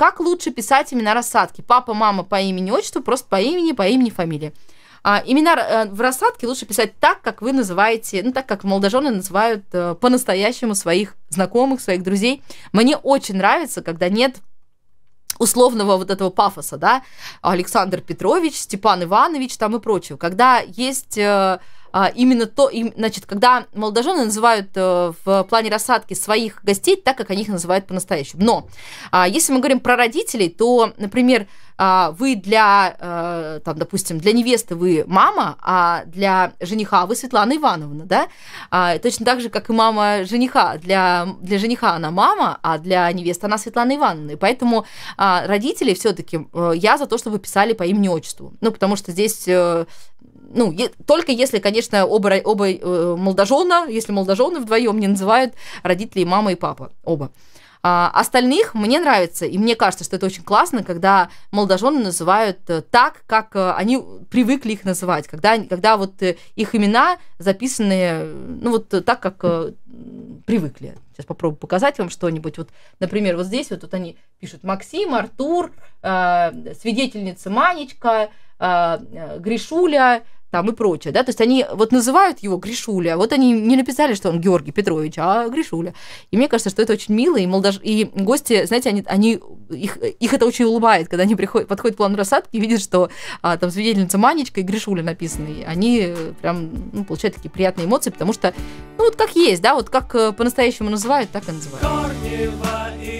Как лучше писать имена рассадки? Папа, мама по имени, отчеству, просто по имени, по имени, фамилии. А, имена э, в рассадке лучше писать так, как вы называете, ну так как молодожены называют э, по-настоящему своих знакомых, своих друзей. Мне очень нравится, когда нет условного вот этого пафоса, да, Александр Петрович, Степан Иванович там и прочего. Когда есть э, а, именно то, им, значит, когда молодожены называют э, в плане рассадки своих гостей так, как они их называют по-настоящему. Но а, если мы говорим про родителей, то, например, а, вы для, а, там, допустим, для невесты вы мама, а для жениха вы Светлана Ивановна, да? А, точно так же, как и мама жениха. Для, для жениха она мама, а для невесты она Светлана Ивановна. И поэтому а, родители все-таки э, я за то, чтобы писали по имени-отчеству. Ну, потому что здесь э, ну, е- только если, конечно, оба, оба э, молодожена, если молодожены вдвоем не называют родителей мама и папа, оба. А остальных мне нравится, и мне кажется, что это очень классно, когда молодожены называют э, так, как э, они привыкли их называть, когда, когда вот э, их имена записаны, ну, вот так, как привыкли. Сейчас попробую показать вам что-нибудь. Вот, например, вот здесь вот, вот они пишут Максим, Артур, э, свидетельница Манечка, э, Гришуля, там и прочее, да, то есть они вот называют его Гришуля, вот они не написали, что он Георгий Петрович, а Гришуля. И мне кажется, что это очень мило, и, мол, даже, и гости, знаете, они, они их, их это очень улыбает, когда они приходят, подходят к плану рассадки и видят, что а, там свидетельница Манечка и Гришуля написаны, и они э, прям ну, получают такие приятные эмоции, потому что, ну, вот как есть, да, вот как э, по-настоящему называют, так и называют.